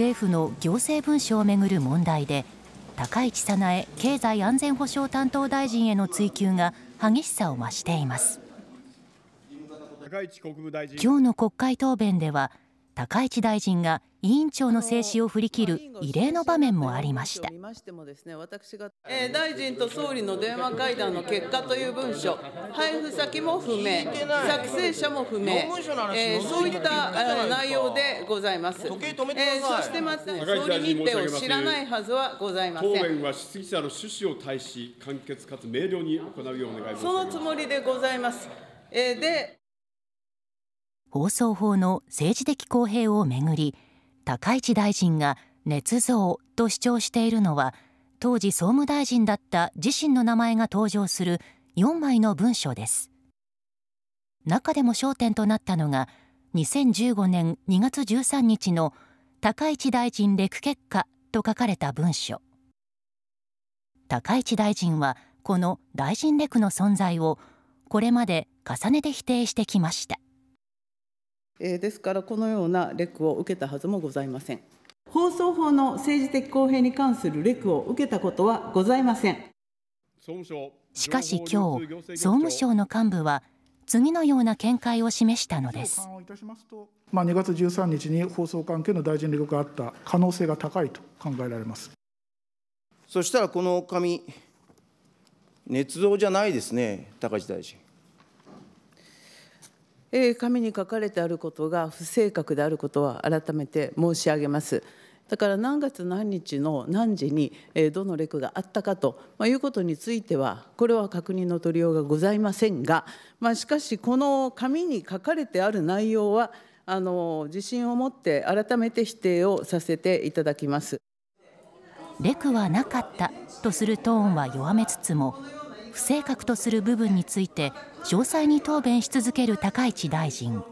政府の行政文書を巡る問題で高市早苗経済安全保障担当大臣への追及が激しさを増しています。今日の国会答弁では高市大臣が委員長の制止を振り切る異例の場面もありました、えー、大臣と総理の電話会談の結果という文書配布先も不明作成者も不明、えー、そういった内容でございます、時計止えー、そしてまた総理日程を知らないはずはございません答弁は質疑者の趣旨を対し簡潔かつ明瞭に行うようお願いそのつもりでございます、えー、で放送法の政治的公平を巡り高市大臣が捏造と主張しているのは当時総務大臣だった自身の名前が登場する4枚の文書です中でも焦点となったのが2015年2月13日の高市大臣レク結果と書かれた文書高市大臣はこの大臣レクの存在をこれまで重ねて否定してきましたですから、このようなレクを受けたはずもございません。放送法の政治的公平に関するレクを受けたことはございません。総務省しかし今日、総務省の幹部は、次のような見解を示したのです。まあ、2月13日に放送関係の大臣令があった可能性が高いと考えられます。そしたらこの紙、捏造じゃないですね、高市大臣。えー、紙に書かれてあることが不正確であることは改めて申し上げます。だから何月何日の何時にどのレクがあったかということについてはこれは確認の取りようがございませんが、まあ、しかしこの紙に書かれてある内容はあの自信を持って改めて否定をさせていただきます。レクはなかったとするトーンは弱めつつも不正確とする部分について詳細に答弁し続ける高市大臣。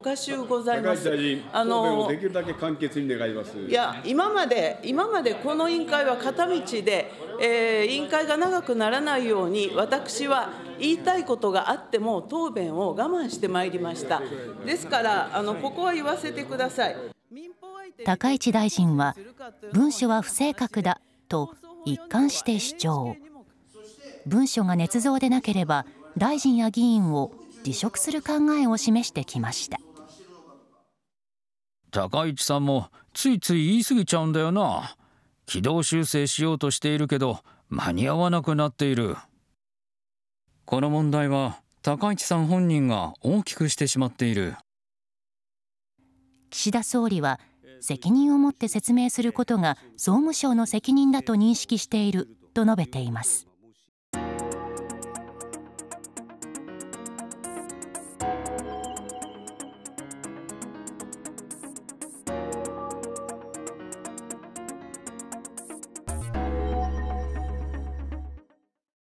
おかしゅうございます。あのできるだけ簡潔に願います。いや今まで今までこの委員会は片道で、えー、委員会が長くならないように私は言いたいことがあっても答弁を我慢してまいりました。ですからあのここは言わせてください。高市大臣は文書は不正確だと一貫して主張。文書が捏造でなければ大臣や議員を辞職する考えを示してきました。高市さんもついつい言い過ぎちゃうんだよな軌道修正しようとしているけど間に合わなくなっているこの問題は高市さん本人が大きくしてしまっている岸田総理は責任を持って説明することが総務省の責任だと認識していると述べています